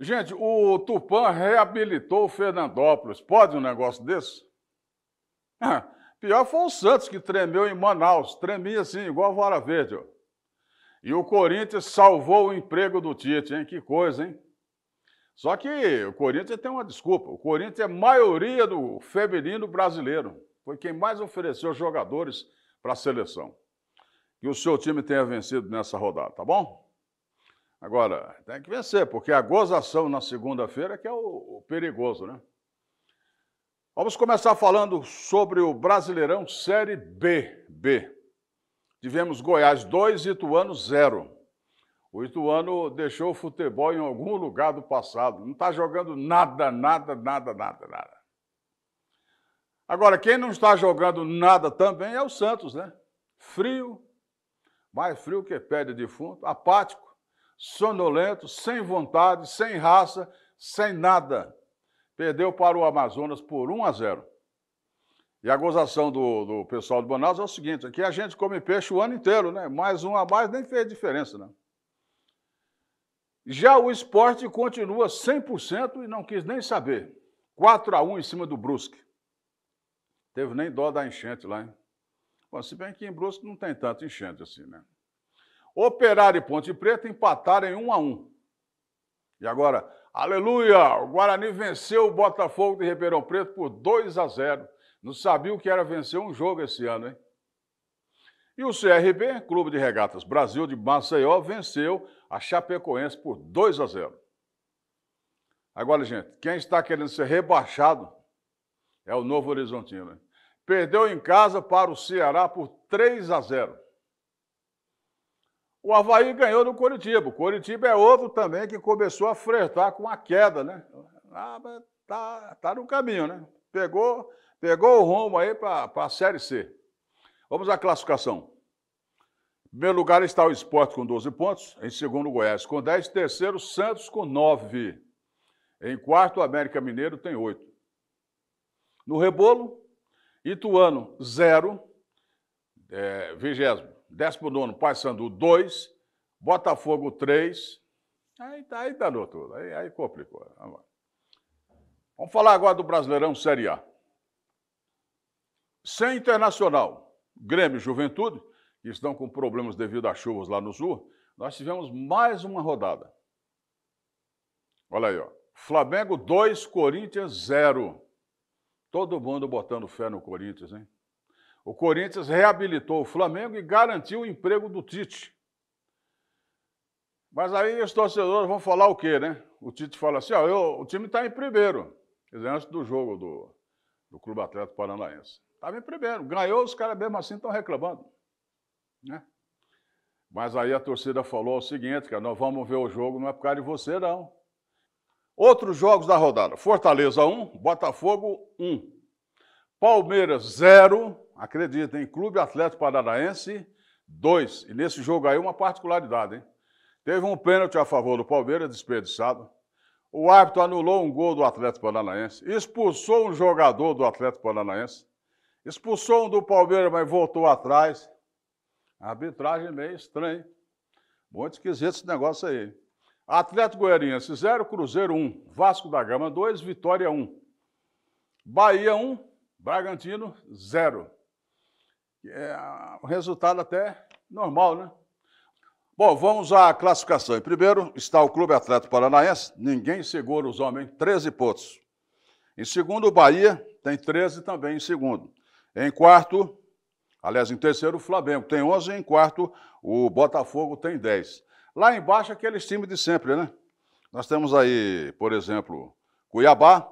Gente, o Tupã reabilitou o Fernandópolis. Pode um negócio desse? Ah, pior foi o Santos que tremeu em Manaus. Tremia assim, igual a vara verde. Ó. E o Corinthians salvou o emprego do Tite, hein? Que coisa, hein? Só que o Corinthians tem uma desculpa. O Corinthians é maioria do feminino brasileiro. Foi quem mais ofereceu jogadores para a seleção. Que o seu time tenha vencido nessa rodada, tá bom? Agora, tem que vencer, porque a gozação na segunda-feira é que é o, o perigoso, né? Vamos começar falando sobre o Brasileirão Série B. B. Tivemos Goiás 2, Ituano 0. O Ituano deixou o futebol em algum lugar do passado. Não está jogando nada, nada, nada, nada, nada. Agora, quem não está jogando nada também é o Santos, né? Frio, mais frio que pé de defunto, apático sonolento, sem vontade, sem raça, sem nada. Perdeu para o Amazonas por 1 a 0. E a gozação do, do pessoal do Manaus é o seguinte: aqui a gente come peixe o ano inteiro, né? Mais um a mais nem fez diferença, né? Já o esporte continua 100% e não quis nem saber. 4 a 1 em cima do Brusque. Teve nem dó da enchente lá, hein? Bom, se bem que em Brusque não tem tanto enchente assim, né? Operário e Ponte Preta empataram em 1 a 1. E agora, aleluia! O Guarani venceu o Botafogo de Ribeirão Preto por 2 a 0. Não sabia o que era vencer um jogo esse ano, hein? E o CRB, Clube de Regatas Brasil de Maceió, venceu a Chapecoense por 2 a 0. Agora, gente, quem está querendo ser rebaixado é o Novo Horizontino. Perdeu em casa para o Ceará por 3 a 0. O Havaí ganhou no Curitiba. O Curitiba é outro também que começou a flertar com a queda, né? Ah, mas tá, tá no caminho, né? Pegou, pegou o rumo aí para a Série C. Vamos à classificação. Em primeiro lugar está o Esporte com 12 pontos. Em segundo, Goiás com 10. Em Terceiro, Santos com 9. Em quarto, América Mineiro tem 8. No rebolo, Ituano, 0. É, vigésimo. 19 Paysandu dois, Botafogo três. Aí, tá, aí danou tudo, aí, aí complicou. Vamos, Vamos falar agora do Brasileirão Série A. Sem Internacional, Grêmio e Juventude, que estão com problemas devido às chuvas lá no sul, nós tivemos mais uma rodada. Olha aí, ó. Flamengo 2, Corinthians 0. Todo mundo botando fé no Corinthians, hein? O Corinthians reabilitou o Flamengo e garantiu o emprego do Tite. Mas aí os torcedores vão falar o quê, né? O Tite fala assim: ó, eu, o time está em primeiro. antes do jogo do, do Clube Atlético Paranaense. Estava em primeiro. Ganhou, os caras mesmo assim estão reclamando. Né? Mas aí a torcida falou o seguinte, que é, nós vamos ver o jogo, não é por causa de você, não. Outros jogos da rodada. Fortaleza 1, Botafogo 1. Palmeiras 0, Acredita em Clube Atlético Paranaense 2. E nesse jogo aí uma particularidade, hein? Teve um pênalti a favor do Palmeiras, desperdiçado. O árbitro anulou um gol do Atlético Paranaense, expulsou um jogador do Atlético Paranaense, expulsou um do Palmeiras, mas voltou atrás. arbitragem meio estranha. Muito esquisito esse negócio aí. Atlético Goianiense 0, Cruzeiro 1, um. Vasco da Gama 2, Vitória 1. Um. Bahia 1, um. Bragantino 0. É um resultado até normal, né? Bom, vamos à classificação. Em primeiro está o Clube Atlético Paranaense, ninguém segura os homens, 13 pontos. Em segundo, o Bahia tem 13 também em segundo. Em quarto, aliás, em terceiro, o Flamengo tem 11 em quarto, o Botafogo tem 10. Lá embaixo, aqueles times de sempre, né? Nós temos aí, por exemplo, Cuiabá,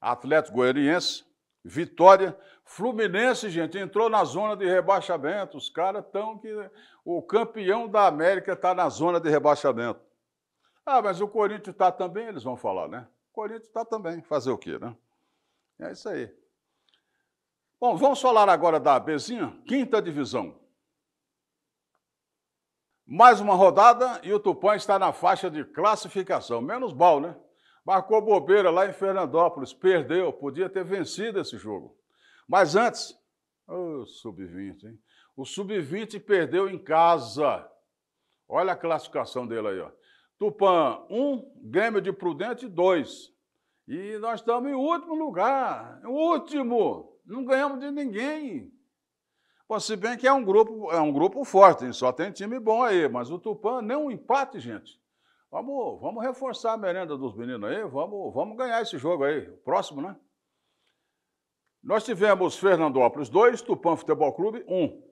Atlético Goianiense, Vitória, Fluminense, gente, entrou na zona de rebaixamento. Os caras estão que. O campeão da América está na zona de rebaixamento. Ah, mas o Corinthians está também, eles vão falar, né? O Corinthians está também. Fazer o quê, né? É isso aí. Bom, vamos falar agora da bezinha, quinta divisão. Mais uma rodada e o Tupã está na faixa de classificação. Menos mal, né? Marcou bobeira lá em Fernandópolis, perdeu, podia ter vencido esse jogo. Mas antes, o oh, sub-20, hein? O sub-20 perdeu em casa. Olha a classificação dele aí, ó. Tupã, 1, um, Grêmio de Prudente, 2. E nós estamos em último lugar. Último! Não ganhamos de ninguém. Pô, se bem que é um grupo, é um grupo forte, hein? só tem time bom aí, mas o Tupã nem um empate, gente. Vamos, vamos reforçar a merenda dos meninos aí, vamos, vamos ganhar esse jogo aí. Próximo, né? Nós tivemos Fernandópolis 2, Tupã Futebol Clube 1. Um.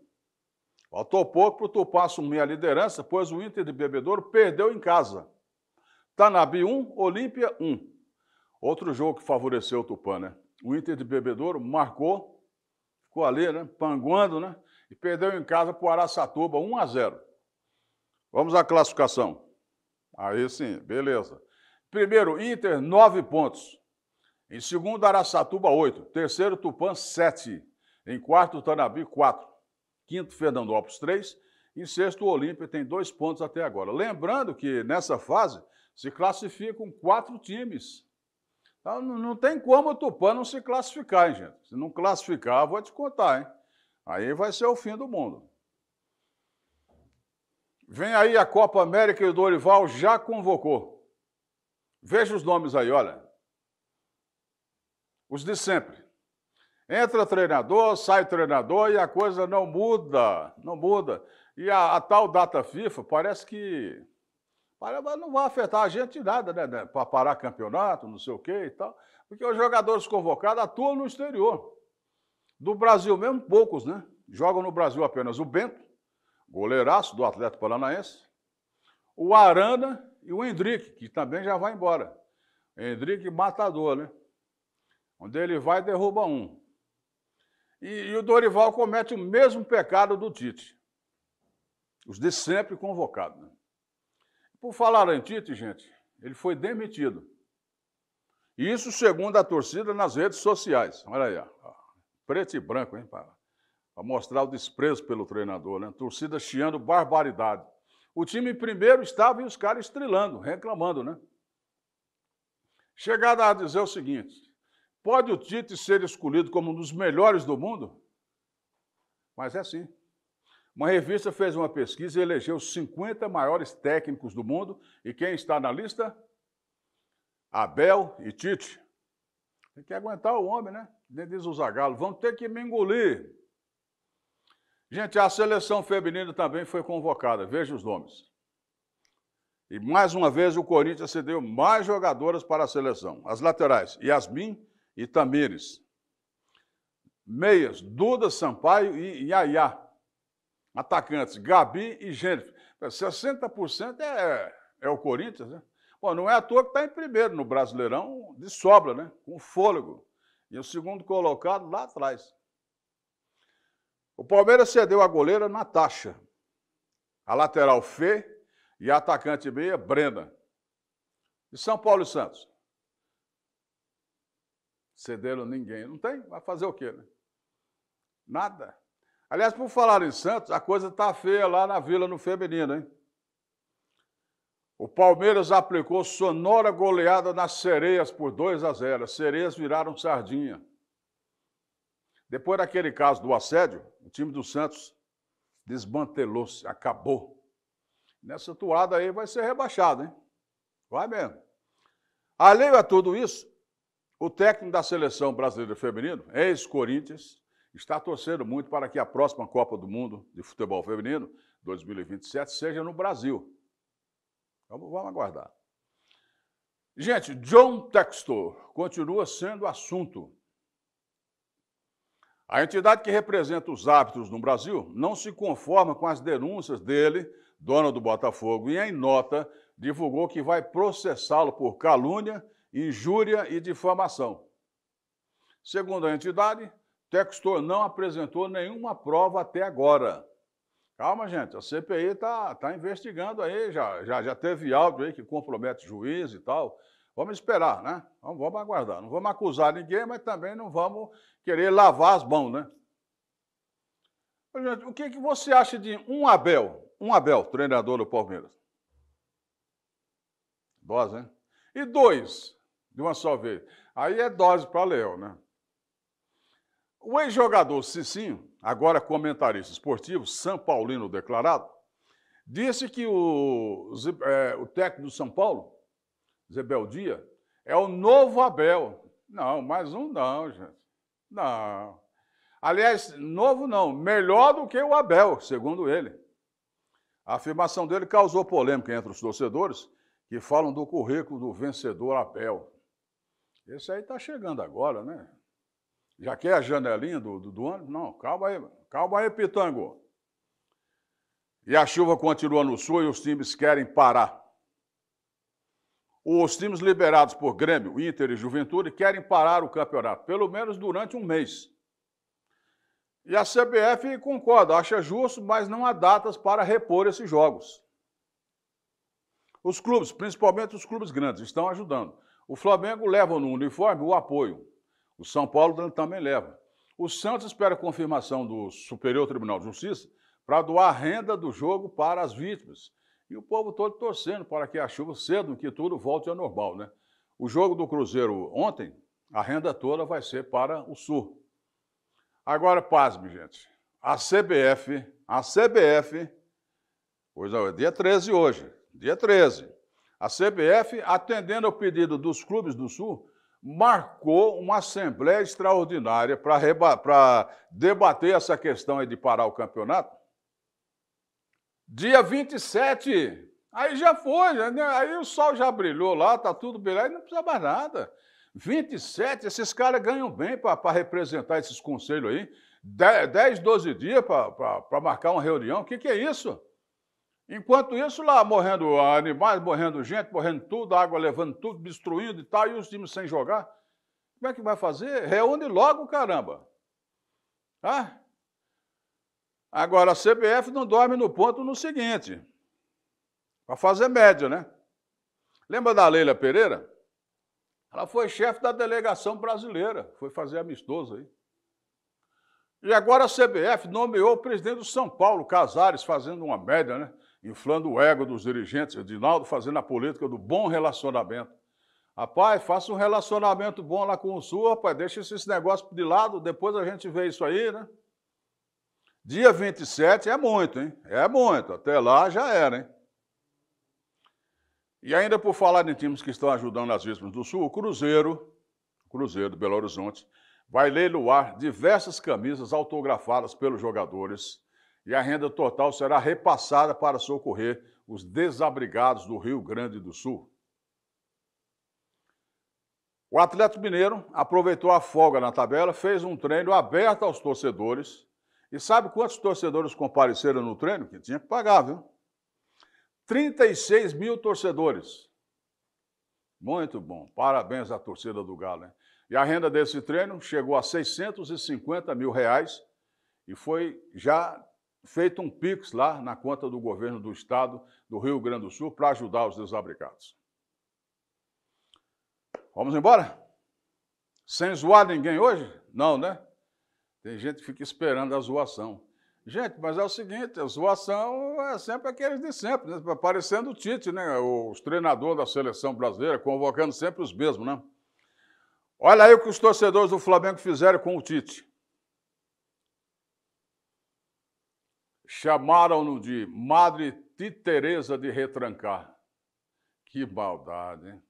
Faltou pouco para o Tupã assumir a liderança, pois o Inter de Bebedouro perdeu em casa. Tanabi 1, um, Olímpia 1. Um. Outro jogo que favoreceu o Tupã, né? O Inter de Bebedouro marcou, ficou ali, né? Panguando, né? E perdeu em casa para o Araçatuba 1 a 0. Vamos à classificação. Aí sim, beleza. Primeiro, Inter, 9 pontos. Em segundo, Araçatuba, 8. Terceiro, Tupã, 7. Em quarto, Tanabi, 4. Quinto, Fernandópolis, 3. Em sexto, o Olímpia tem dois pontos até agora. Lembrando que nessa fase se classificam quatro times. Então, não tem como o Tupã não se classificar, hein, gente? Se não classificar, vou te contar, hein? Aí vai ser o fim do mundo. Vem aí a Copa América e o Dorival já convocou. Veja os nomes aí, olha. Os de sempre. Entra treinador, sai treinador e a coisa não muda, não muda. E a, a tal data FIFA parece que não vai afetar a gente nada, né? né Para parar campeonato, não sei o quê e tal. Porque os jogadores convocados atuam no exterior. Do Brasil mesmo, poucos, né? Jogam no Brasil apenas o Bento, goleiraço do Atlético Paranaense, o Arana e o Hendrick, que também já vai embora. Hendrick matador, né? Onde ele vai, derruba um. E, e o Dorival comete o mesmo pecado do Tite. Os de sempre convocados. Né? Por falar em Tite, gente, ele foi demitido. Isso segundo a torcida nas redes sociais. Olha aí, ó. preto e branco, hein, para mostrar o desprezo pelo treinador, né? Torcida chiando barbaridade. O time primeiro estava e os caras estrilando, reclamando, né? Chegada a dizer o seguinte: Pode o Tite ser escolhido como um dos melhores do mundo? Mas é assim. Uma revista fez uma pesquisa e elegeu os 50 maiores técnicos do mundo. E quem está na lista? Abel e Tite. Tem que aguentar o homem, né? Nem diz o Zagallo. Vão ter que me engolir. Gente, a seleção feminina também foi convocada. Veja os nomes. E mais uma vez o Corinthians cedeu mais jogadoras para a seleção. As laterais, Yasmin e Tamires. Meias, Duda, Sampaio e Yaya. Atacantes, Gabi e Jennifer. 60% é, é o Corinthians, né? Bom, não é à toa que está em primeiro no Brasileirão, de sobra, né? Com fôlego. E o segundo colocado lá atrás. O Palmeiras cedeu a goleira Natasha, a lateral Fê e a atacante meia Brenda. E São Paulo e Santos? cederam ninguém. Não tem? Vai fazer o quê, né? Nada. Aliás, por falar em Santos, a coisa está feia lá na Vila no Feminino, hein? O Palmeiras aplicou sonora goleada nas sereias por 2 a 0. As sereias viraram sardinha. Depois daquele caso do assédio, o time do Santos desmantelou-se, acabou. Nessa toada aí vai ser rebaixado, hein? Vai mesmo. Além a tudo isso, o técnico da seleção brasileira feminino, ex-Corinthians, está torcendo muito para que a próxima Copa do Mundo de Futebol Feminino, 2027, seja no Brasil. Então vamos aguardar. Gente, John Textor continua sendo assunto. A entidade que representa os árbitros no Brasil não se conforma com as denúncias dele, dono do Botafogo, e em nota divulgou que vai processá-lo por calúnia injúria e difamação. Segundo a entidade, Textor não apresentou nenhuma prova até agora. Calma, gente, a CPI está tá investigando aí, já, já, já teve áudio aí que compromete juiz e tal. Vamos esperar, né? Vamos, vamos aguardar. Não vamos acusar ninguém, mas também não vamos querer lavar as mãos, né? Gente, o que, que você acha de um Abel, um Abel, treinador do Palmeiras? Dose, né? E dois, de uma só vez. Aí é dose para Léo, né? O ex-jogador Cicinho, agora comentarista esportivo, São Paulino declarado, disse que o, é, o técnico do São Paulo, Zebel Dia, é o novo Abel. Não, mais um não, gente. Não. Aliás, novo não, melhor do que o Abel, segundo ele. A afirmação dele causou polêmica entre os torcedores que falam do currículo do vencedor Abel. Esse aí está chegando agora, né? Já quer a janelinha do, do, do Não, calma aí, calma aí, Pitango. E a chuva continua no sul e os times querem parar. Os times liberados por Grêmio, Inter e Juventude querem parar o campeonato, pelo menos durante um mês. E a CBF concorda, acha justo, mas não há datas para repor esses jogos. Os clubes, principalmente os clubes grandes, estão ajudando. O Flamengo leva no uniforme o apoio. O São Paulo também leva. O Santos espera a confirmação do Superior Tribunal de Justiça para doar renda do jogo para as vítimas. E o povo todo torcendo para que a chuva cedo, que tudo volte ao normal, né? O jogo do Cruzeiro ontem, a renda toda vai ser para o Sul. Agora, pasme, gente. A CBF, a CBF, hoje é, é dia 13 hoje, dia 13. A CBF, atendendo ao pedido dos clubes do Sul, marcou uma assembleia extraordinária para debater essa questão de parar o campeonato. Dia 27, aí já foi, né, aí o sol já brilhou lá, tá tudo bem, aí não precisa mais nada. 27, esses caras ganham bem para representar esses conselhos aí. 10, 12 dias para marcar uma reunião, o que, que é isso? Enquanto isso, lá morrendo animais, morrendo gente, morrendo tudo, água levando tudo, destruindo e tal, e os times sem jogar. Como é que vai fazer? Reúne logo, caramba. Tá? Agora, a CBF não dorme no ponto no seguinte, para fazer média, né? Lembra da Leila Pereira? Ela foi chefe da delegação brasileira, foi fazer amistoso aí. E agora a CBF nomeou o presidente do São Paulo, Casares, fazendo uma média, né? inflando o ego dos dirigentes, Edinaldo fazendo a política do bom relacionamento. Rapaz, faça um relacionamento bom lá com o Sul, rapaz, deixa esse negócio de lado, depois a gente vê isso aí, né? Dia 27 é muito, hein? É muito, até lá já era, hein? E ainda por falar em times que estão ajudando as vítimas do Sul, o Cruzeiro, o Cruzeiro de Belo Horizonte, vai leiloar diversas camisas autografadas pelos jogadores e a renda total será repassada para socorrer os desabrigados do Rio Grande do Sul. O atleta mineiro aproveitou a folga na tabela, fez um treino aberto aos torcedores. E sabe quantos torcedores compareceram no treino? Que tinha que pagar, viu? 36 mil torcedores. Muito bom. Parabéns à torcida do Galo. Hein? E a renda desse treino chegou a 650 mil reais e foi já feito um PIX lá na conta do governo do estado do Rio Grande do Sul para ajudar os desabrigados. Vamos embora? Sem zoar ninguém hoje? Não, né? Tem gente que fica esperando a zoação. Gente, mas é o seguinte, a zoação é sempre aqueles de sempre, né? Parecendo o Tite, né? Os treinadores da seleção brasileira, convocando sempre os mesmos, né? Olha aí o que os torcedores do Flamengo fizeram com o Tite. Chamaram-no de Madre Titereza de Retrancar. Que maldade, hein?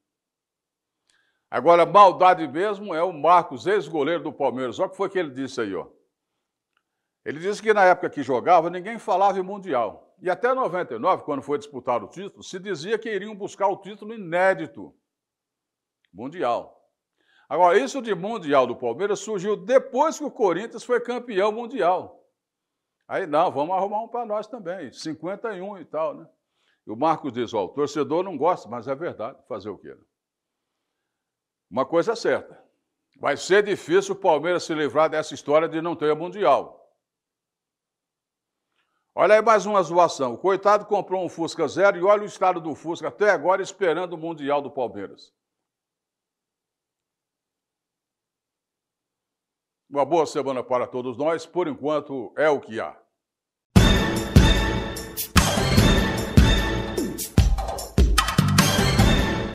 Agora, maldade mesmo é o Marcos, ex-goleiro do Palmeiras. Olha o que foi que ele disse aí, ó. Ele disse que na época que jogava, ninguém falava em Mundial. E até 99, quando foi disputado o título, se dizia que iriam buscar o título inédito. Mundial. Agora, isso de Mundial do Palmeiras surgiu depois que o Corinthians foi campeão mundial. Aí, não, vamos arrumar um para nós também, 51 e tal, né? E o Marcos diz, ó, o torcedor não gosta, mas é verdade, fazer o quê? Né? Uma coisa é certa, vai ser difícil o Palmeiras se livrar dessa história de não ter Mundial. Olha aí mais uma zoação. O coitado comprou um Fusca zero e olha o estado do Fusca até agora esperando o Mundial do Palmeiras. Uma boa semana para todos nós. Por enquanto, é o que há.